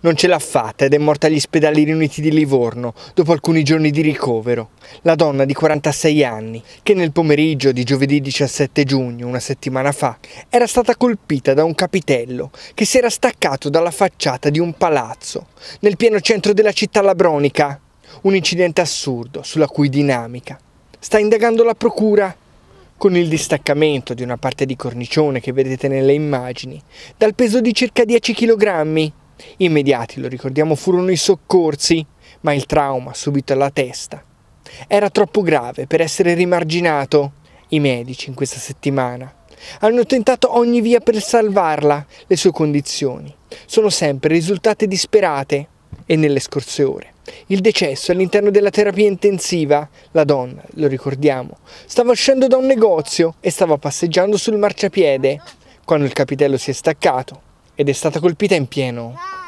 Non ce l'ha fatta ed è morta agli spedali riuniti di Livorno dopo alcuni giorni di ricovero. La donna di 46 anni, che nel pomeriggio di giovedì 17 giugno, una settimana fa, era stata colpita da un capitello che si era staccato dalla facciata di un palazzo nel pieno centro della città labronica. Un incidente assurdo sulla cui dinamica sta indagando la procura con il distaccamento di una parte di cornicione che vedete nelle immagini, dal peso di circa 10 kg Immediati, lo ricordiamo, furono i soccorsi, ma il trauma subito alla testa era troppo grave per essere rimarginato. I medici in questa settimana hanno tentato ogni via per salvarla, le sue condizioni sono sempre risultate disperate e nelle scorse ore. Il decesso all'interno della terapia intensiva, la donna, lo ricordiamo, stava uscendo da un negozio e stava passeggiando sul marciapiede quando il capitello si è staccato ed è stata colpita in pieno.